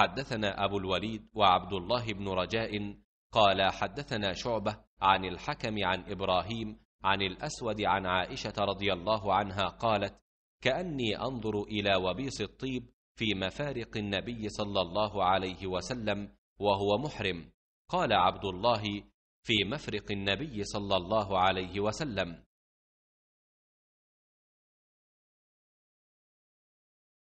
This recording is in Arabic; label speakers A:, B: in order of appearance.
A: حدثنا أبو الوليد وعبد
B: الله بن رجاء قال حدثنا شعبة عن الحكم عن إبراهيم عن الأسود عن عائشة رضي الله عنها قالت كأني أنظر إلى وبيص الطيب في مفارق النبي صلى الله عليه وسلم وهو محرم قال عبد الله في مفرق النبي صلى الله عليه
A: وسلم